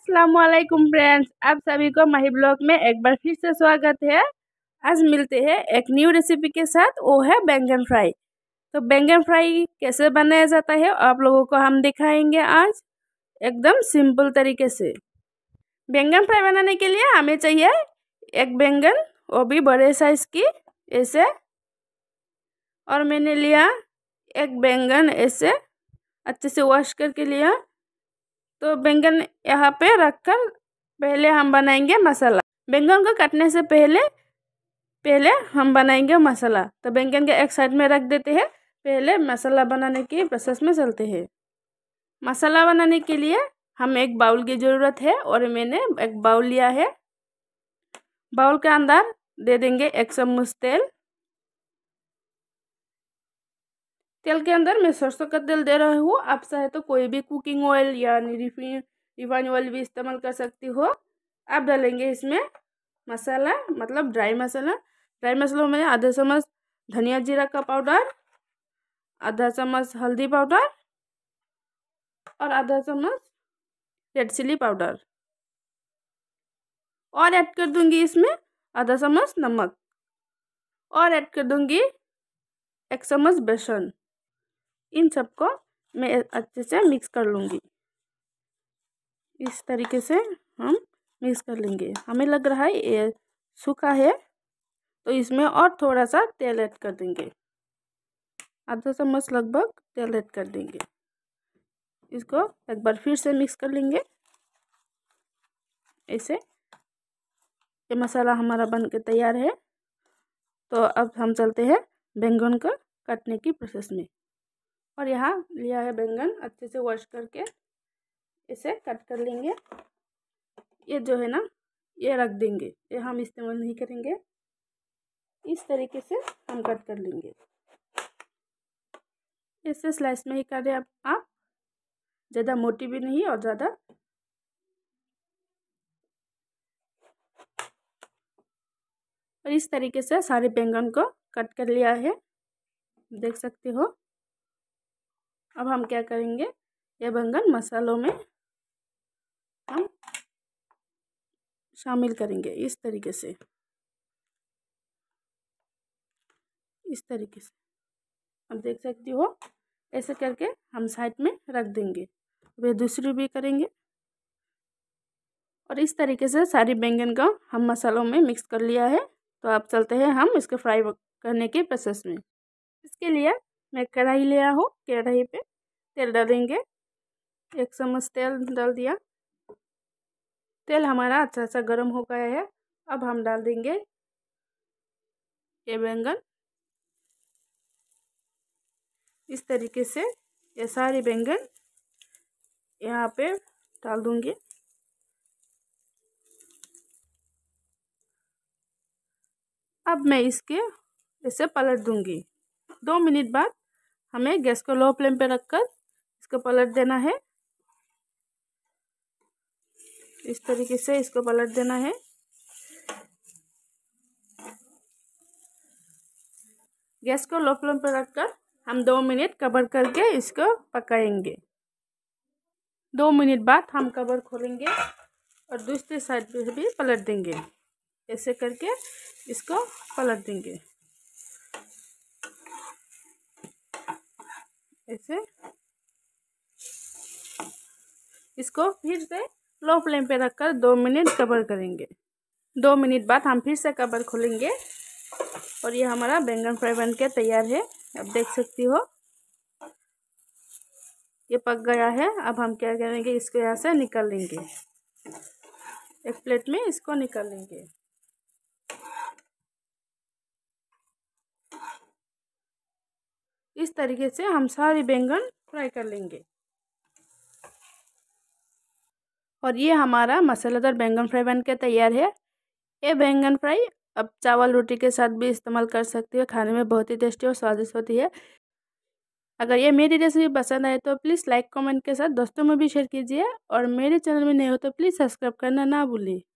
Aslam friends आप सभी को माही ब्लॉग में एक बार फिर से स्वागत है आज मिलते हैं एक न्यू रेसिपी के साथ वो है बैंगन फ्राई तो बैंगन फ्राई कैसे बनाया जाता है आप लोगों को हम दिखाएंगे आज एकदम सिंपल तरीके से बैंगन फ्राई बनाने के लिए हमें चाहिए एक बैंगन वो भी बड़े साइज़ की ऐसे और मैंने लिया एक बैंगन ऐसे अच्छे से वॉश करके लिया तो बैंगन यहाँ पे रखकर पहले हम बनाएंगे मसाला बैंगन को काटने से पहले पहले हम बनाएंगे मसाला तो बैंगन के एक साइड में रख देते हैं पहले मसाला बनाने के प्रोसेस में चलते हैं मसाला बनाने के लिए हम एक बाउल की ज़रूरत है और मैंने एक बाउल लिया है बाउल के अंदर दे देंगे एक चम्मच तेल तेल के अंदर मैं सरसों का तेल दे रही हूँ आप चाहे तो कोई भी कुकिंग ऑयल यानी रिफिन रिफाइन ऑयल भी इस्तेमाल कर सकती हो आप डालेंगे इसमें मसाला मतलब ड्राई मसाला ड्राई मसालों में आधा चम्मच धनिया जीरा का पाउडर आधा चम्मच हल्दी पाउडर और आधा चम्मच रेड चिली पाउडर और ऐड कर दूंगी इसमें आधा चम्मच नमक और ऐड कर दूंगी एक चम्मच बेसन इन सबको मैं अच्छे से मिक्स कर लूँगी इस तरीके से हम मिक्स कर लेंगे हमें लग रहा है ये सूखा है तो इसमें और थोड़ा सा तेल ऐड कर देंगे आधा चम्मच लगभग तेल ऐड कर देंगे इसको एक बार फिर से मिक्स कर लेंगे ऐसे ये मसाला हमारा बन के तैयार है तो अब हम चलते हैं बैंगन का काटने की प्रोसेस में और यहाँ लिया है बैंगन अच्छे से वॉश करके इसे कट कर लेंगे ये जो है ना ये रख देंगे ये हम इस्तेमाल नहीं करेंगे इस तरीके से हम कट कर लेंगे इसे स्लाइस में ही करें हैं आप ज़्यादा मोटी भी नहीं और ज़्यादा और इस तरीके से सारे बैंगन को कट कर लिया है देख सकते हो अब हम क्या करेंगे ये बैंगन मसालों में हम शामिल करेंगे इस तरीके से इस तरीके से आप देख सकती हो ऐसे करके हम साइड में रख देंगे वे दूसरी भी करेंगे और इस तरीके से सारी बैंगन का हम मसालों में मिक्स कर लिया है तो अब चलते हैं हम इसके फ्राई करने के प्रोसेस में इसके लिए मैं कढ़ाई लिया हूँ कढ़ाई पे तेल डालेंगे एक चम्मच तेल डाल दिया तेल हमारा अच्छा सा गर्म हो गया है अब हम डाल देंगे ये बैंगन इस तरीके से ये सारे बैंगन यहाँ पे डाल दूंगी अब मैं इसके इसे पलट दूँगी दो मिनट बाद हमें गैस को लो फ्लेम पे रखकर इसको पलट देना है इस तरीके से इसको पलट देना है गैस को लो फ्लेम पर रखकर हम दो मिनट कवर करके इसको पकाएंगे दो मिनट बाद हम कवर खोलेंगे और दूसरे साइड पे भी पलट देंगे ऐसे करके इसको पलट देंगे ऐसे इसको फिर से लो फ्लेम पे रखकर दो मिनट कवर करेंगे दो मिनट बाद हम फिर से कवर खोलेंगे और ये हमारा बैंगन फ्राई बन के तैयार है अब देख सकती हो ये पक गया है अब हम क्या करेंगे इसको यहाँ से निकाल लेंगे एक प्लेट में इसको निकाल लेंगे इस तरीके से हम सारे बैंगन फ्राई कर लेंगे और ये हमारा मसालेदार बैंगन फ्राई बन के तैयार है ये बैंगन फ्राई अब चावल रोटी के साथ भी इस्तेमाल कर सकते हो खाने में बहुत ही टेस्टी और स्वादिष्ट होती है अगर ये मेरी रेसिपी पसंद आए तो प्लीज़ लाइक कमेंट के साथ दोस्तों में भी शेयर कीजिए और मेरे चैनल में नए हो तो प्लीज़ सब्सक्राइब करना ना भूलें